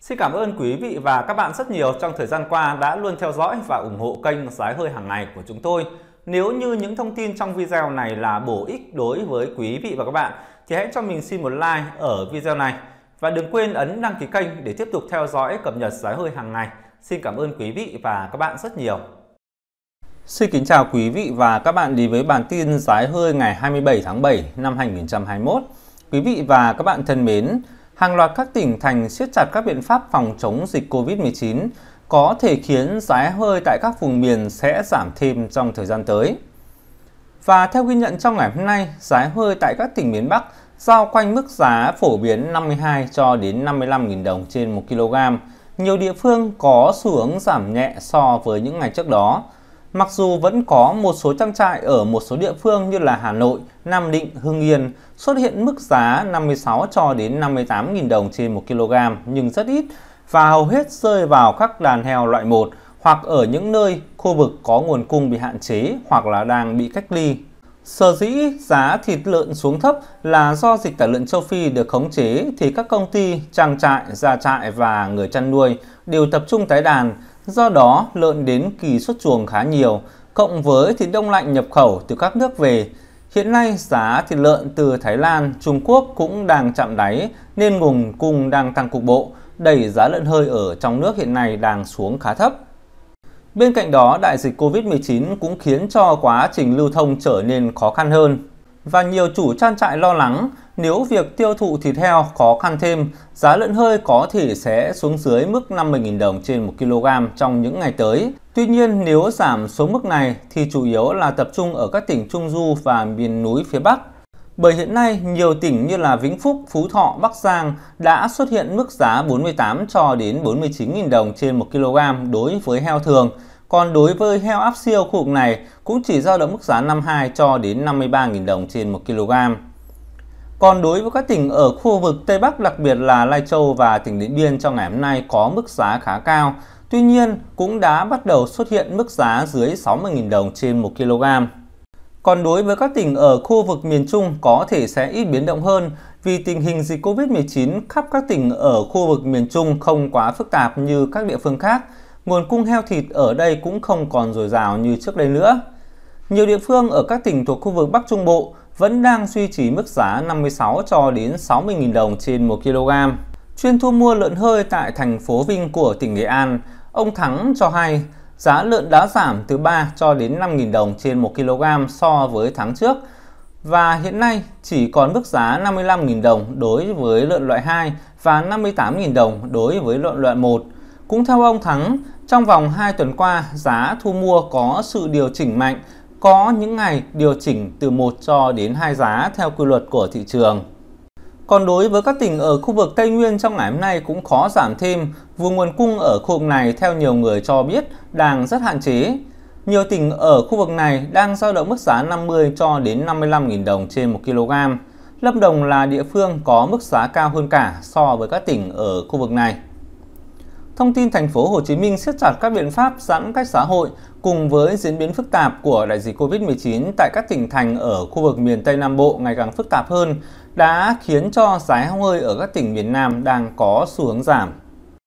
Xin cảm ơn quý vị và các bạn rất nhiều trong thời gian qua đã luôn theo dõi và ủng hộ kênh Giá hơi hàng ngày của chúng tôi. Nếu như những thông tin trong video này là bổ ích đối với quý vị và các bạn thì hãy cho mình xin một like ở video này và đừng quên ấn đăng ký kênh để tiếp tục theo dõi cập nhật giá hơi hàng ngày. Xin cảm ơn quý vị và các bạn rất nhiều. Xin kính chào quý vị và các bạn đến với bản tin giá hơi ngày 27 tháng 7 năm 2021. Quý vị và các bạn thân mến, hàng loạt các tỉnh thành siết chặt các biện pháp phòng chống dịch COVID-19 có thể khiến giá hơi tại các vùng miền sẽ giảm thêm trong thời gian tới. Và theo ghi nhận trong ngày hôm nay, giá hơi tại các tỉnh miền Bắc giao quanh mức giá phổ biến 52 cho đến 55.000 đồng trên 1 kg. Nhiều địa phương có xu hướng giảm nhẹ so với những ngày trước đó. Mặc dù vẫn có một số trang trại ở một số địa phương như là Hà Nội, Nam Định, Hưng Yên xuất hiện mức giá 56 cho đến 58.000 đồng trên 1 kg nhưng rất ít và hầu hết rơi vào các đàn heo loại 1 hoặc ở những nơi khu vực có nguồn cung bị hạn chế hoặc là đang bị cách ly. Sở dĩ giá thịt lợn xuống thấp là do dịch tả lợn châu Phi được khống chế thì các công ty, trang trại, gia trại và người chăn nuôi đều tập trung tái đàn Do đó, lợn đến kỳ xuất chuồng khá nhiều, cộng với thịt đông lạnh nhập khẩu từ các nước về. Hiện nay, giá thịt lợn từ Thái Lan, Trung Quốc cũng đang chạm đáy nên nguồn cung đang tăng cục bộ, đẩy giá lợn hơi ở trong nước hiện nay đang xuống khá thấp. Bên cạnh đó, đại dịch Covid-19 cũng khiến cho quá trình lưu thông trở nên khó khăn hơn và nhiều chủ trang trại lo lắng nếu việc tiêu thụ thịt heo khó khăn thêm, giá lợn hơi có thể sẽ xuống dưới mức 50.000 đồng trên 1 kg trong những ngày tới. Tuy nhiên, nếu giảm xuống mức này thì chủ yếu là tập trung ở các tỉnh Trung Du và miền núi phía Bắc. Bởi hiện nay, nhiều tỉnh như là Vĩnh Phúc, Phú Thọ, Bắc Giang đã xuất hiện mức giá 48 cho đến 49.000 đồng trên 1 kg đối với heo thường, còn đối với heo áp siêu khu vực này cũng chỉ giao động mức giá 52 cho đến 53.000 đồng trên 1 kg. Còn đối với các tỉnh ở khu vực Tây Bắc đặc biệt là Lai Châu và tỉnh Điện Biên trong ngày hôm nay có mức giá khá cao. Tuy nhiên cũng đã bắt đầu xuất hiện mức giá dưới 60.000 đồng trên 1 kg. Còn đối với các tỉnh ở khu vực miền Trung có thể sẽ ít biến động hơn vì tình hình dịch Covid-19 khắp các tỉnh ở khu vực miền Trung không quá phức tạp như các địa phương khác nguồn cung heo thịt ở đây cũng không còn dồi dào như trước đây nữa. Nhiều địa phương ở các tỉnh thuộc khu vực Bắc Trung Bộ vẫn đang duy trì mức giá 56 cho đến 60.000 đồng trên 1 kg. Chuyên thu mua lợn hơi tại thành phố Vinh của tỉnh Nghệ An, ông Thắng cho hay giá lợn đã giảm từ 3 cho đến 5.000 đồng trên 1 kg so với tháng trước và hiện nay chỉ còn mức giá 55.000 đồng đối với lợn loại 2 và 58.000 đồng đối với lợn loại 1. Cũng theo ông Thắng, trong vòng 2 tuần qua, giá thu mua có sự điều chỉnh mạnh, có những ngày điều chỉnh từ 1 cho đến 2 giá theo quy luật của thị trường. Còn đối với các tỉnh ở khu vực Tây Nguyên trong ngày hôm nay cũng khó giảm thêm, vùng nguồn cung ở khu vực này theo nhiều người cho biết đang rất hạn chế. Nhiều tỉnh ở khu vực này đang giao động mức giá 50 cho đến 55.000 đồng trên 1 kg. Lâm Đồng là địa phương có mức giá cao hơn cả so với các tỉnh ở khu vực này. Thông tin thành phố Hồ Chí Minh siết chặt các biện pháp giãn cách xã hội cùng với diễn biến phức tạp của đại dịch Covid-19 tại các tỉnh thành ở khu vực miền Tây Nam Bộ ngày càng phức tạp hơn đã khiến cho giá heo hơi ở các tỉnh miền Nam đang có xu hướng giảm.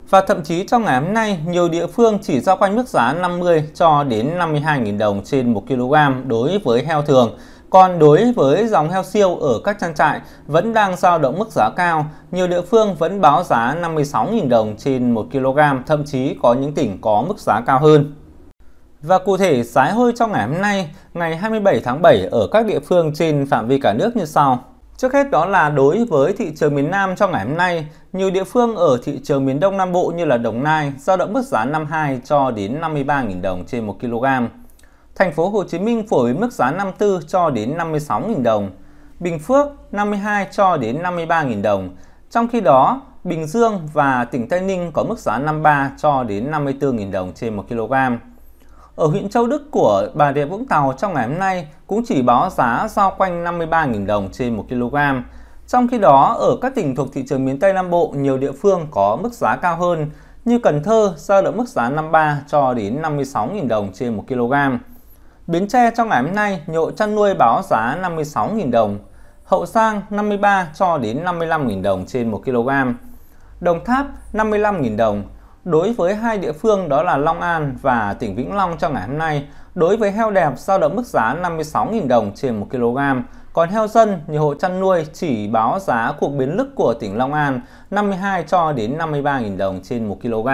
Và thậm chí trong ngày hôm nay, nhiều địa phương chỉ giao quanh mức giá 50 cho đến 52.000 đồng trên 1 kg đối với heo thường, còn đối với dòng heo siêu ở các trang trại vẫn đang dao động mức giá cao, nhiều địa phương vẫn báo giá 56.000 đồng trên 1 kg, thậm chí có những tỉnh có mức giá cao hơn. Và cụ thể, giá hơi trong ngày hôm nay, ngày 27 tháng 7 ở các địa phương trên phạm vi cả nước như sau. Trước hết đó là đối với thị trường miền Nam trong ngày hôm nay, nhiều địa phương ở thị trường miền Đông Nam Bộ như là Đồng Nai giao động mức giá 52 cho đến 53.000 đồng trên 1 kg. Thành phố Hồ Chí Minh phổ biến mức giá 54 cho đến 56.000 đồng, Bình Phước 52 cho đến 53.000 đồng. Trong khi đó, Bình Dương và tỉnh Tây Ninh có mức giá 53 cho đến 54.000 đồng trên 1 kg. Ở huyện Châu Đức của Bà Rịa Vũng Tàu trong ngày hôm nay cũng chỉ báo giá giao quanh 53.000 đồng trên 1 kg. Trong khi đó, ở các tỉnh thuộc thị trường miền Tây Nam Bộ, nhiều địa phương có mức giá cao hơn, như Cần Thơ giao động mức giá 53 cho đến 56.000 đồng trên 1 kg. Bến Tre trong ngày hôm nay nhộn chăn nuôi báo giá 56.000 đồng, Hậu Giang 53 cho đến 55.000 đồng trên 1 kg, Đồng Tháp 55.000 đồng. Đối với hai địa phương đó là Long An và tỉnh Vĩnh Long trong ngày hôm nay, đối với heo đẹp giao động mức giá 56.000 đồng trên 1 kg, còn heo dân, nhiều hộ chăn nuôi chỉ báo giá cuộc biến lức của tỉnh Long An 52 cho đến 53.000 đồng trên 1 kg.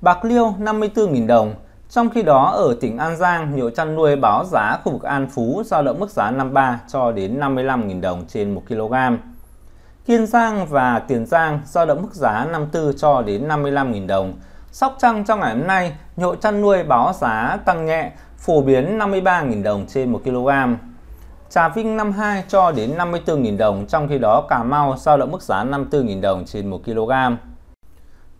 Bạc liêu 54.000 đồng, trong khi đó, ở tỉnh An Giang, nhiều chăn nuôi báo giá khu vực An Phú giao động mức giá 53 cho đến 55.000 đồng trên 1 kg. Kiên Giang và Tiền Giang giao động mức giá 54 cho đến 55.000 đồng. Sóc Trăng trong ngày hôm nay, nhộ chăn nuôi báo giá tăng nhẹ, phổ biến 53.000 đồng trên 1 kg. Trà Vinh 52 cho đến 54.000 đồng, trong khi đó Cà Mau giao động mức giá 54.000 đồng trên 1 kg.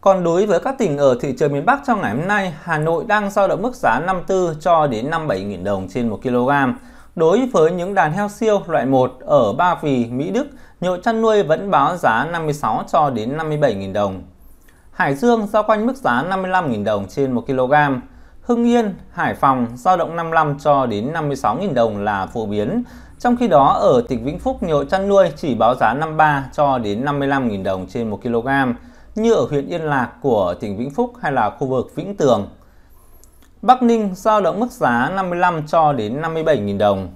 Còn đối với các tỉnh ở thị trường miền Bắc trong ngày hôm nay, Hà Nội đang giao động mức giá 54 cho đến 57.000 đồng trên 1 kg. Đối với những đàn heo siêu loại 1 ở Ba Vì, Mỹ Đức, nhựa chăn nuôi vẫn báo giá 56 cho đến 57.000 đồng. Hải Dương giao quanh mức giá 55.000 đồng trên 1 kg. Hưng Yên, Hải Phòng giao động 55 cho đến 56.000 đồng là phổ biến. Trong khi đó ở tỉnh Vĩnh Phúc nhựa chăn nuôi chỉ báo giá 53 cho đến 55.000 đồng trên 1 kg như ở huyện Yên Lạc của tỉnh Vĩnh Phúc hay là khu vực Vĩnh Tường. Bắc Ninh giao động mức giá 55 cho đến 57.000 đồng.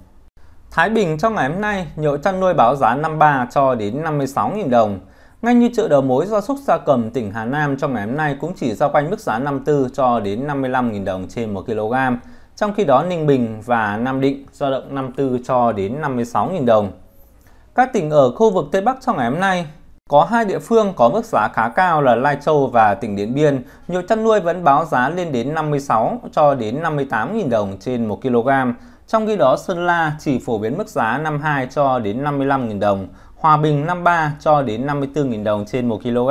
Thái Bình trong ngày hôm nay, nhậu chăn nuôi báo giá 53 cho đến 56.000 đồng. Ngay như chợ đầu mối gia súc gia cầm tỉnh Hà Nam trong ngày hôm nay cũng chỉ giao quanh mức giá 54 cho đến 55.000 đồng trên 1 kg. Trong khi đó Ninh Bình và Nam Định giao động 54 cho đến 56.000 đồng. Các tỉnh ở khu vực Tây Bắc trong ngày hôm nay, có hai địa phương có mức giá khá cao là Lai Châu và tỉnh Điện Biên, nhiều chăn nuôi vẫn báo giá lên đến 56 cho đến 58.000 đồng trên 1 kg. Trong khi đó Sơn La chỉ phổ biến mức giá 52 cho đến 55.000 đồng, Hòa Bình 53 cho đến 54.000 đồng trên 1 kg.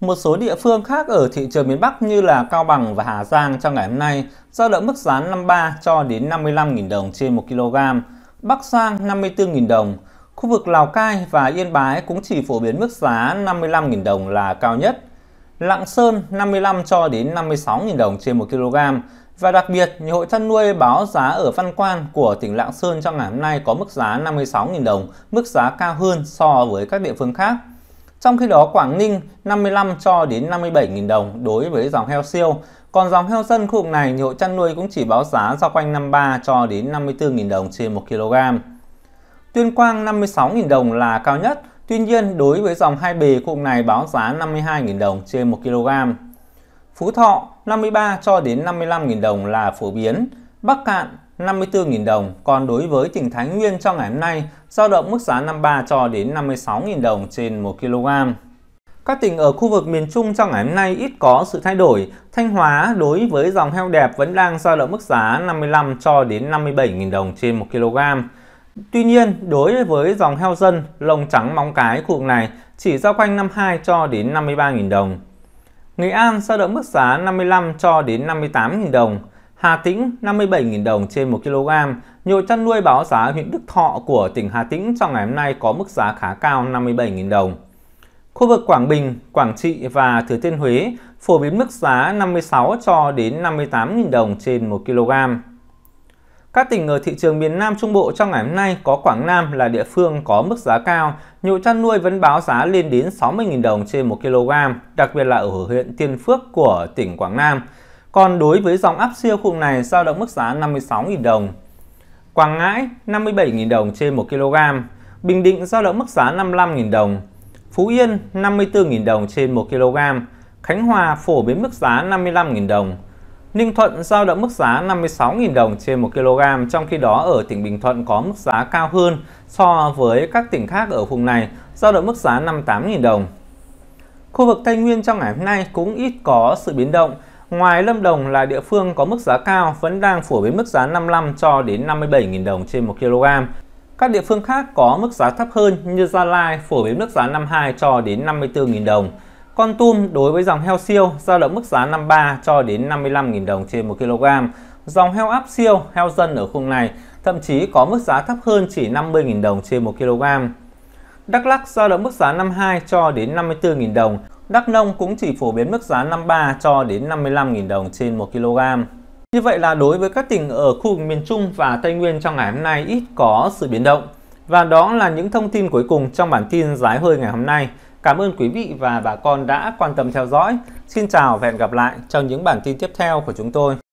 Một số địa phương khác ở thị trường miền Bắc như là Cao Bằng và Hà Giang trong ngày hôm nay giao động mức giá 53 cho đến 55.000 đồng trên 1 kg, Bắc Giang 54.000 đồng, Khu vực Lào Cai và Yên Bái cũng chỉ phổ biến mức giá 55.000 đồng là cao nhất. Lạng Sơn 55 cho đến 56.000 đồng trên 1 kg. Và đặc biệt, nhiều hội chăn nuôi báo giá ở Văn Quan của tỉnh Lạng Sơn trong ngày hôm nay có mức giá 56.000 đồng, mức giá cao hơn so với các địa phương khác. Trong khi đó, Quảng Ninh 55 cho đến 57.000 đồng đối với dòng heo siêu. Còn dòng heo dân khu vực này, nhiều hội chăn nuôi cũng chỉ báo giá giao quanh 53 cho đến 54.000 đồng trên 1 kg. Tuyên Quang 56.000 đồng là cao nhất, tuy nhiên đối với dòng hai bề cụm này báo giá 52.000 đồng trên 1 kg. Phú Thọ 53 cho đến 55.000 đồng là phổ biến, Bắc Cạn 54.000 đồng, còn đối với tỉnh Thái Nguyên trong ngày hôm nay dao động mức giá 53 cho đến 56.000 đồng trên 1 kg. Các tỉnh ở khu vực miền Trung trong ngày hôm nay ít có sự thay đổi. Thanh Hóa đối với dòng heo đẹp vẫn đang dao động mức giá 55 cho đến 57.000 đồng trên 1 kg. Tuy nhiên, đối với dòng heo dân, lông trắng móng cái khu vực này chỉ giao quanh 52 cho đến 53.000 đồng. Nghệ An giao động mức giá 55 cho đến 58.000 đồng, Hà Tĩnh 57.000 đồng trên 1 kg. Nhiều chăn nuôi báo giá huyện Đức Thọ của tỉnh Hà Tĩnh trong ngày hôm nay có mức giá khá cao 57.000 đồng. Khu vực Quảng Bình, Quảng Trị và Thừa Thiên Huế phổ biến mức giá 56 cho đến 58.000 đồng trên 1 kg. Các tỉnh ở thị trường miền Nam Trung Bộ trong ngày hôm nay có Quảng Nam là địa phương có mức giá cao, nhiều chăn nuôi vẫn báo giá lên đến 60.000 đồng trên 1 kg, đặc biệt là ở huyện Tiên Phước của tỉnh Quảng Nam. Còn đối với dòng áp siêu khu này giao động mức giá 56.000 đồng. Quảng Ngãi 57.000 đồng trên 1 kg, Bình Định giao động mức giá 55.000 đồng, Phú Yên 54.000 đồng trên 1 kg, Khánh Hòa phổ biến mức giá 55.000 đồng. Ninh Thuận giao động mức giá 56.000 đồng trên 1 kg, trong khi đó ở tỉnh Bình Thuận có mức giá cao hơn so với các tỉnh khác ở vùng này, giao động mức giá 58.000 đồng. Khu vực Tây Nguyên trong ngày hôm nay cũng ít có sự biến động. Ngoài Lâm Đồng là địa phương có mức giá cao vẫn đang phổ biến mức giá 55 cho đến 57.000 đồng trên 1 kg. Các địa phương khác có mức giá thấp hơn như Gia Lai phổ biến mức giá 52 cho đến 54.000 đồng. Con tum đối với dòng heo siêu giao động mức giá 53 cho đến 55.000 đồng trên 1 kg. Dòng heo áp siêu, heo dân ở khung này thậm chí có mức giá thấp hơn chỉ 50.000 đồng trên 1 kg. Đắk Lắk giao động mức giá 52 cho đến 54.000 đồng. Đắk Nông cũng chỉ phổ biến mức giá 53 cho đến 55.000 đồng trên 1 kg. Như vậy là đối với các tỉnh ở khu vực miền Trung và Tây Nguyên trong ngày hôm nay ít có sự biến động. Và đó là những thông tin cuối cùng trong bản tin giá hơi ngày hôm nay. Cảm ơn quý vị và bà con đã quan tâm theo dõi. Xin chào và hẹn gặp lại trong những bản tin tiếp theo của chúng tôi.